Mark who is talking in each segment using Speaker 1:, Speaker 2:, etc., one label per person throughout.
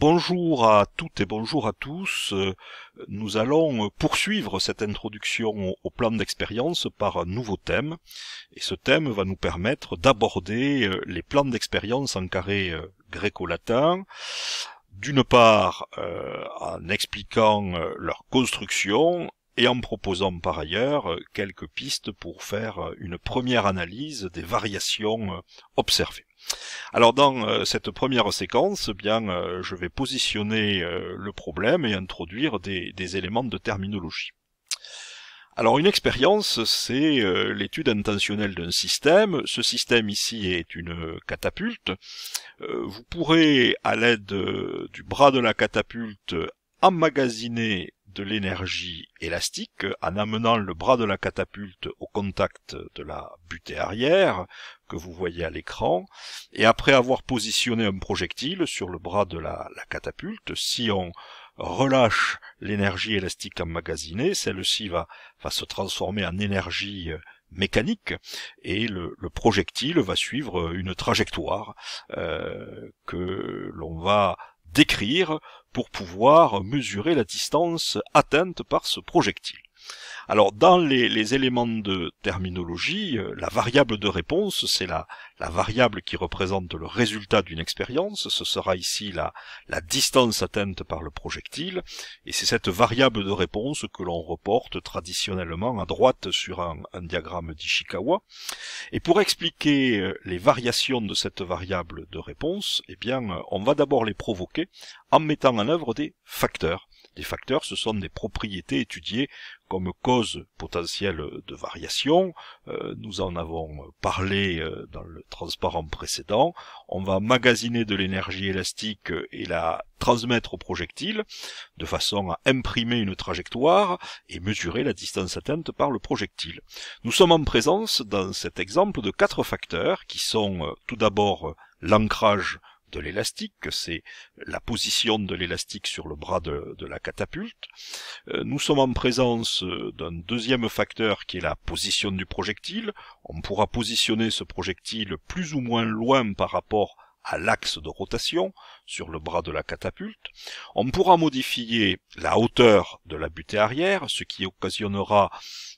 Speaker 1: Bonjour à toutes et bonjour à tous. Euh, nous allons poursuivre cette introduction au plan d'expérience par un nouveau thème. Et ce thème va nous permettre d'aborder euh, les plans d'expérience en carré euh, gréco-latin. D'une part, en expliquant leur construction et en proposant par ailleurs quelques pistes pour faire une première analyse des variations euh, observées. Alors dans euh, cette première séquence, eh bien euh, je vais positionner le problème et introduire des éléments de terminologie. Alors une expérience, c'est l'étude intentionnelle d'un système. Ce système ici est une catapulte. Vous pourrez, à l'aide du bras de la catapulte, emmagasiner de l'énergie élastique en amenant le bras de la catapulte au contact de la butée arrière que vous voyez à l'écran, et après avoir positionné un projectile sur le bras de la, catapulte, si on relâche l'énergie élastique emmagasinée, celle-ci va, va se transformer en énergie euh, mécanique et le, projectile va suivre une trajectoire euh, que l'on va décrire pour pouvoir mesurer la distance atteinte par ce projectile. Alors dans les, éléments de terminologie, euh, la variable de réponse, c'est la, variable qui représente le résultat d'une expérience, ce sera ici la, distance atteinte par le projectile, et c'est cette variable de réponse que l'on reporte traditionnellement à droite sur un, diagramme d'Ishikawa. Et pour expliquer euh, les variations de cette variable de réponse, eh bien, euh, on va d'abord les provoquer en mettant en œuvre des facteurs. Des facteurs, ce sont des propriétés étudiées comme cause potentielle de variation. Euh, nous en avons parlé euh, dans le transparent précédent. On va magasiner de l'énergie élastique et la transmettre au projectile de façon à imprimer une trajectoire et mesurer la distance atteinte par le projectile. Nous sommes en présence dans cet exemple de quatre facteurs qui sont euh, tout d'abord l'ancrage de l'élastique, c'est la position de l'élastique sur le bras de, de la catapulte. Euh, nous sommes en présence euh, d'un deuxième facteur qui est la position du projectile. On pourra positionner ce projectile plus ou moins loin par rapport à l'axe de rotation sur le bras de la catapulte. On pourra modifier la hauteur de la butée arrière, ce qui occasionnera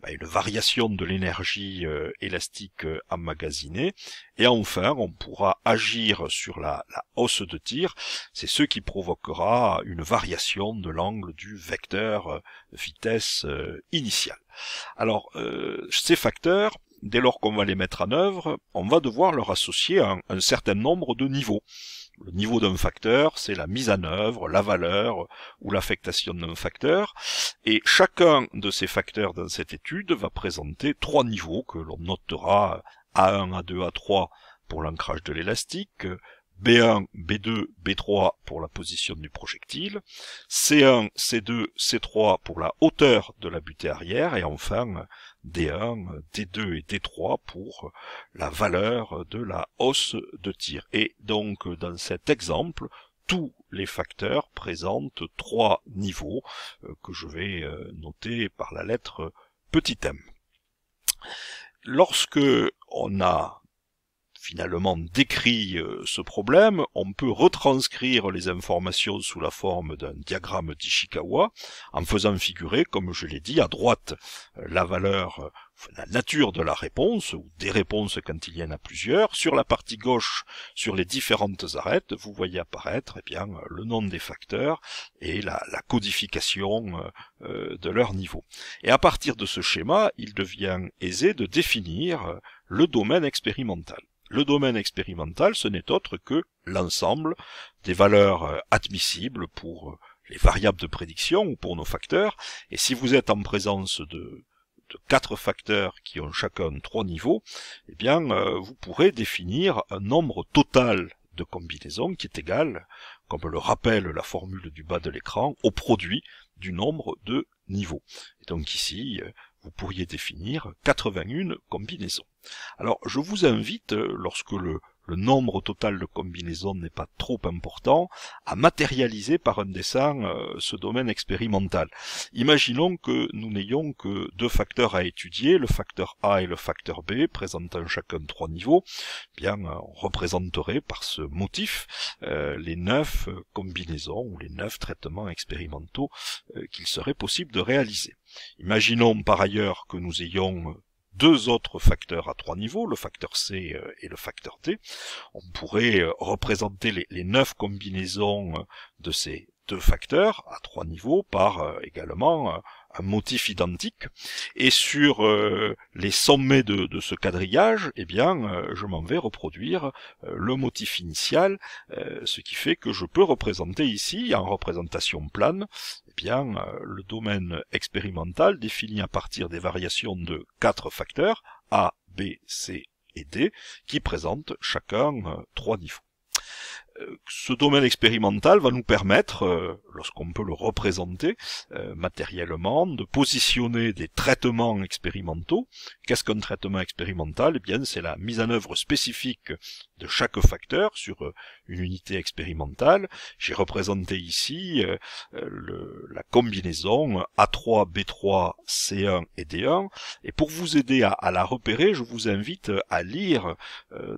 Speaker 1: bah, une variation de l'énergie euh, élastique euh, emmagasinée. Et enfin, on pourra agir sur la, hausse de tir. C'est ce qui provoquera une variation de l'angle du vecteur euh, vitesse initiale. Alors, ces facteurs, dès lors qu'on va les mettre en œuvre, on va devoir leur associer un, certain nombre de niveaux. Le niveau d'un facteur, c'est la mise en œuvre, la valeur ou l'affectation d'un facteur. Et chacun de ces facteurs dans cette étude va présenter trois niveaux que l'on notera A1, A2, A3 pour l'ancrage de l'élastique, B1, B2, B3 pour la position du projectile, C1, C2, C3 pour la hauteur de la butée arrière et enfin D1, D2 et D3 pour la valeur de la hausse de tir. Et donc dans cet exemple, tous les facteurs présentent trois niveaux euh, que je vais euh, noter par la lettre petit m. Lorsque on a finalement décrit euh, ce problème, on peut retranscrire les informations sous la forme d'un diagramme d'Ishikawa en faisant figurer, comme je l'ai dit, à droite euh, la valeur euh, la nature de la réponse, ou des réponses quand il y en a plusieurs. Sur la partie gauche, sur les différentes arêtes, vous voyez apparaître eh bien, le nom des facteurs et la, codification de leur niveau. Et à partir de ce schéma, il devient aisé de définir le domaine expérimental. Le domaine expérimental, ce n'est autre que l'ensemble des valeurs euh, admissibles pour euh, les variables de prédiction ou pour nos facteurs. Et si vous êtes en présence de, quatre facteurs qui ont chacun trois niveaux, eh bien, euh, vous pourrez définir un nombre total de combinaisons qui est égal, comme le rappelle la formule du bas de l'écran, au produit du nombre de niveaux. Et donc ici, vous pourriez définir 81 combinaisons. Alors je vous invite, euh, lorsque le, nombre total de combinaisons n'est pas trop important, à matérialiser par un dessin euh, ce domaine expérimental. Imaginons que nous n'ayons que deux facteurs à étudier, le facteur A et le facteur B, présentant chacun trois niveaux, eh bien euh, on représenterait par ce motif les neuf combinaisons ou les neuf traitements expérimentaux qu'il serait possible de réaliser. Imaginons par ailleurs que nous ayons euh, deux autres facteurs à trois niveaux, le facteur C euh, et le facteur T. On pourrait euh, représenter les neuf combinaisons de ces deux facteurs à trois niveaux par également un motif identique. Et sur euh, les sommets de, ce quadrillage, eh bien, euh, je m'en vais reproduire euh, le motif initial, ce qui fait que je peux représenter ici, en représentation plane, eh bien, le domaine expérimental défini à partir des variations de quatre facteurs, A, B, C et D, qui présentent chacun trois niveaux ce domaine expérimental va nous permettre, euh, lorsqu'on peut le représenter euh, matériellement, de positionner des traitements expérimentaux Qu'est-ce qu'un traitement expérimental Eh bien, c'est la mise en œuvre spécifique de chaque facteur sur euh, une unité expérimentale. J'ai représenté ici euh, euh, la combinaison A3, B3, C1 et D1. Et pour vous aider à, la repérer, je vous invite à lire,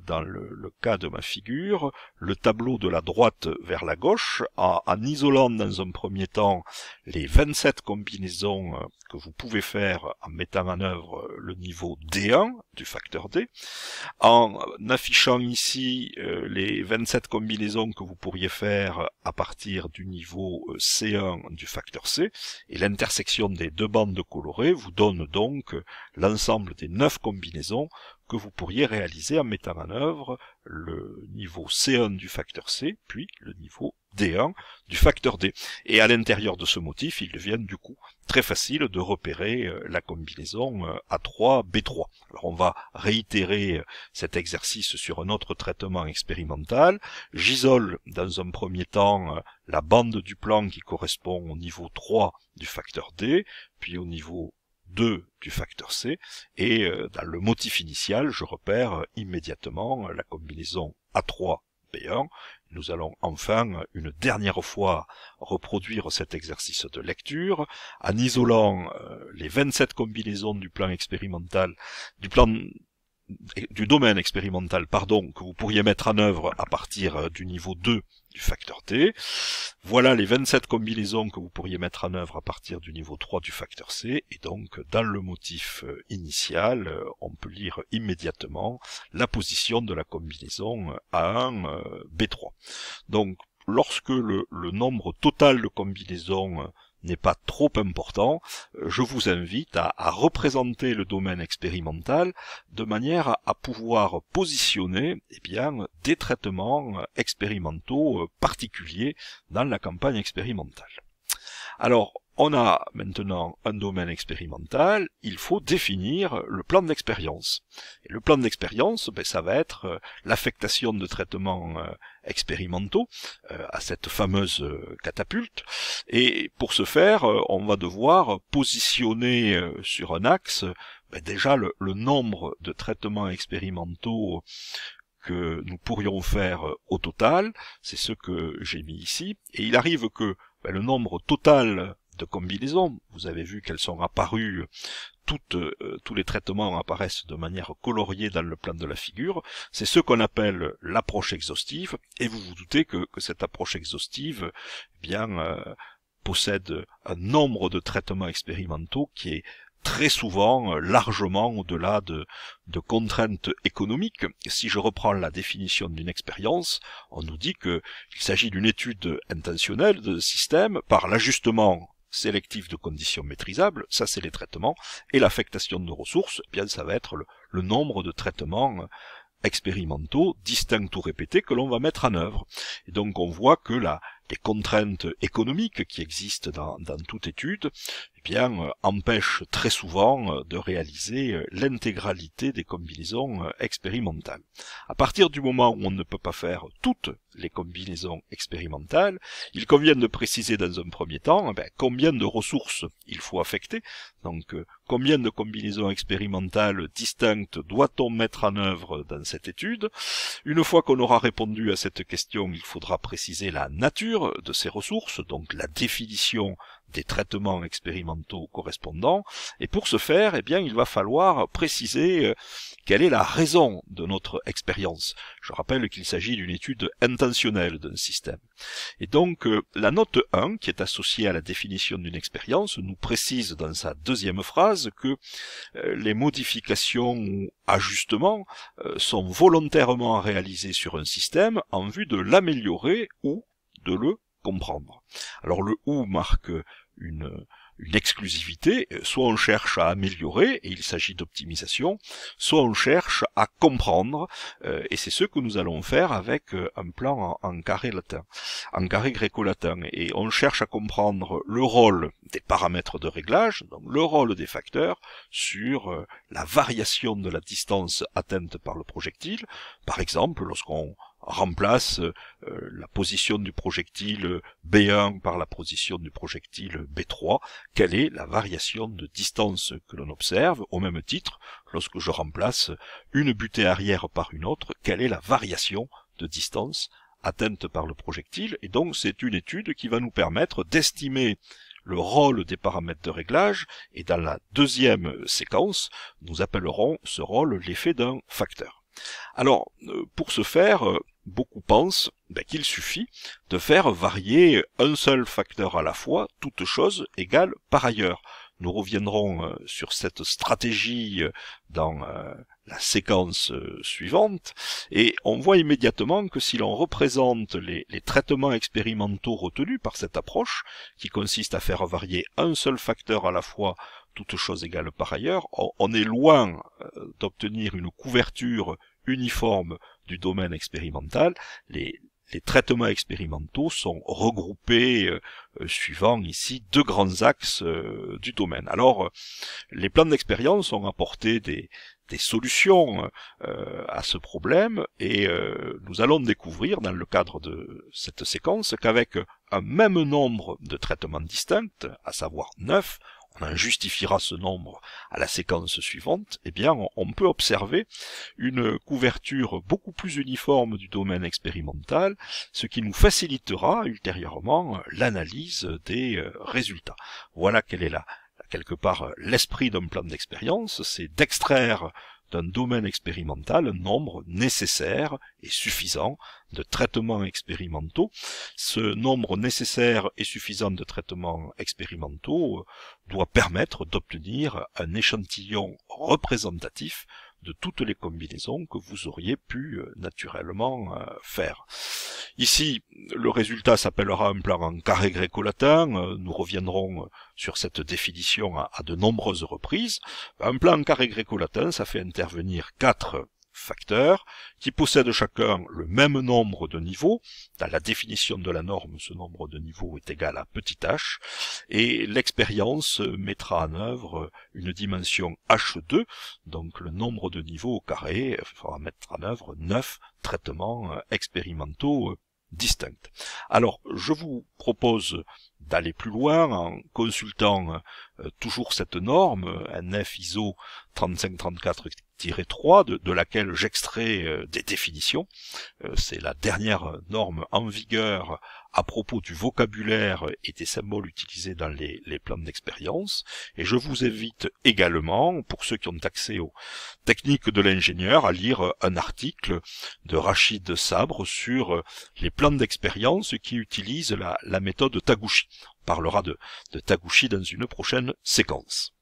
Speaker 1: dans le, cas de ma figure, le tableau de la droite vers la gauche, en isolant dans un premier temps les 27 combinaisons que vous pouvez faire en mettant en euh, le niveau D1 du facteur D, en affichant ici euh, les 27 combinaisons que vous pourriez faire à partir du niveau euh, C1 du facteur C, et l'intersection des deux bandes colorées vous donne donc l'ensemble des 9 combinaisons que vous pourriez réaliser en mettant en le niveau C1 du facteur C, puis le niveau D1 hein, du facteur D. Et à l'intérieur de ce motif, il devient du coup très facile de repérer euh, la combinaison euh, A3-B3. Alors on va réitérer euh, cet exercice sur un autre traitement expérimental. J'isole dans un premier temps la bande du plan qui correspond au niveau 3 du facteur D, puis au niveau 2 du facteur C, et dans le motif initial, je repère immédiatement la combinaison A3 nous allons enfin une dernière fois reproduire cet exercice de lecture en isolant euh, les 27 combinaisons du plan expérimental, du plan du domaine expérimental, pardon, que vous pourriez mettre en œuvre à partir euh, du niveau 2 du facteur T. Voilà les 27 combinaisons que vous pourriez mettre en œuvre à partir du niveau 3 du facteur C. Et donc, dans le motif euh, initial, euh, on peut lire immédiatement la position de la combinaison A1, euh, B3. Donc, lorsque le nombre total de combinaisons n'est pas trop important, je vous invite à, représenter le domaine expérimental de manière à, pouvoir positionner eh bien, des traitements euh, expérimentaux euh, particuliers dans la campagne expérimentale. Alors, on a maintenant un domaine expérimental, il faut définir le plan d'expérience. Et le plan d'expérience, ben, ça va être euh, l'affectation de traitements euh, expérimentaux euh, à cette fameuse catapulte. Et pour ce faire, on va devoir positionner sur un axe ben, déjà le, nombre de traitements expérimentaux que nous pourrions faire au total, c'est ce que j'ai mis ici, et il arrive que ben, le nombre total combinaison. Vous avez vu qu'elles sont apparues, toutes, euh, tous les traitements apparaissent de manière coloriée dans le plan de la figure. C'est ce qu'on appelle l'approche exhaustive, et vous vous doutez que, cette approche exhaustive, eh bien, euh, possède un nombre de traitements expérimentaux qui est très souvent euh, largement au-delà de, de, contraintes économiques. Si je reprends la définition d'une expérience, on nous dit qu'il s'agit d'une étude intentionnelle de système par l'ajustement sélectif de conditions maîtrisables, ça c'est les traitements, et l'affectation de ressources, eh bien ça va être le, le nombre de traitements euh, expérimentaux, distincts ou répétés, que l'on va mettre en œuvre. Et donc on voit que la, les contraintes économiques qui existent dans, toute étude, eh bien, euh, empêchent très souvent euh, de réaliser euh, l'intégralité des combinaisons expérimentales. À partir du moment où on ne peut pas faire toutes les combinaisons expérimentales, il convient de préciser dans un premier temps eh combien de ressources il faut affecter, donc combien de combinaisons expérimentales distinctes doit-on mettre en œuvre dans cette étude. Une fois qu'on aura répondu à cette question, il faudra préciser la nature de ces ressources, donc la définition des traitements expérimentaux correspondants. Et pour ce faire, eh bien, il va falloir préciser euh, quelle est la raison de notre expérience. Je rappelle qu'il s'agit d'une étude intentionnelle d'un système. Et donc, euh, la note 1, qui est associée à la définition d'une expérience, nous précise dans sa deuxième phrase que euh, les modifications ou ajustements sont volontairement réalisés sur un système en vue de l'améliorer ou de le comprendre. Alors le ou marque une, exclusivité, soit on cherche à améliorer, et il s'agit d'optimisation, soit on cherche à comprendre, euh, et c'est ce que nous allons faire avec euh, un plan en, carré latin, en carré gréco-latin, et on cherche à comprendre le rôle des paramètres de réglage, donc le rôle des facteurs, sur euh, la variation de la distance atteinte par le projectile, par exemple lorsqu'on remplace euh, euh, la position du projectile B1 par la position du projectile B3, quelle est la variation de distance que l'on observe, au même titre, lorsque je remplace une butée arrière par une autre, quelle est la variation de distance atteinte par le projectile, et donc c'est une étude qui va nous permettre d'estimer le rôle des paramètres de réglage, et dans la deuxième séquence, nous appellerons ce rôle l'effet d'un facteur. Alors, euh, pour ce faire, beaucoup pensent ben, qu'il suffit de faire varier un seul facteur à la fois, toute chose égale par ailleurs. Nous reviendrons euh, sur cette stratégie euh, dans euh, la séquence suivante, et on voit immédiatement que si l'on représente les, traitements expérimentaux retenus par cette approche, qui consiste à faire varier un seul facteur à la fois, toute chose égale par ailleurs, on est loin d'obtenir une couverture uniforme du domaine expérimental, les, traitements expérimentaux sont regroupés euh, euh, suivant ici deux grands axes euh, du domaine. Alors, les plans d'expérience ont apporté des, des solutions à ce problème et nous allons découvrir dans le cadre de cette séquence qu'avec un même nombre de traitements distincts, à savoir neuf, on justifiera ce nombre à la séquence suivante, eh bien, on peut observer une couverture beaucoup plus uniforme du domaine expérimental, ce qui nous facilitera ultérieurement l'analyse des euh, résultats. Voilà quelle est là quelque part euh, l'esprit d'un plan d'expérience, c'est d'extraire d'un domaine expérimental un nombre nécessaire et suffisant de traitements expérimentaux. Ce nombre nécessaire et suffisant de traitements expérimentaux euh, doit permettre d'obtenir un échantillon représentatif de toutes les combinaisons que vous auriez pu euh, naturellement euh, faire. Ici, le résultat s'appellera un plan en carré gréco-latin, euh, nous reviendrons sur cette définition à, de nombreuses reprises. Un plan en carré gréco-latin, ça fait intervenir quatre facteurs qui possèdent chacun le même nombre de niveaux. Dans la définition de la norme, ce nombre de niveaux est égal à petit h, et l'expérience mettra en œuvre une dimension h2, donc le nombre de niveaux au carré, il mettre en œuvre neuf traitements expérimentaux distincts. Alors, je vous propose d'aller plus loin en consultant euh, toujours cette norme, euh, NF ISO 3534-3, de, laquelle j'extrais euh, des définitions. C'est la dernière norme en vigueur à propos du vocabulaire et des symboles utilisés dans les, plans d'expérience. Et je vous invite également, pour ceux qui ont accès aux techniques de l'ingénieur, à lire un article de Rachid Sabre sur les plans d'expérience qui utilisent la, la méthode Taguchi parlera de, de Taguchi dans une prochaine séquence.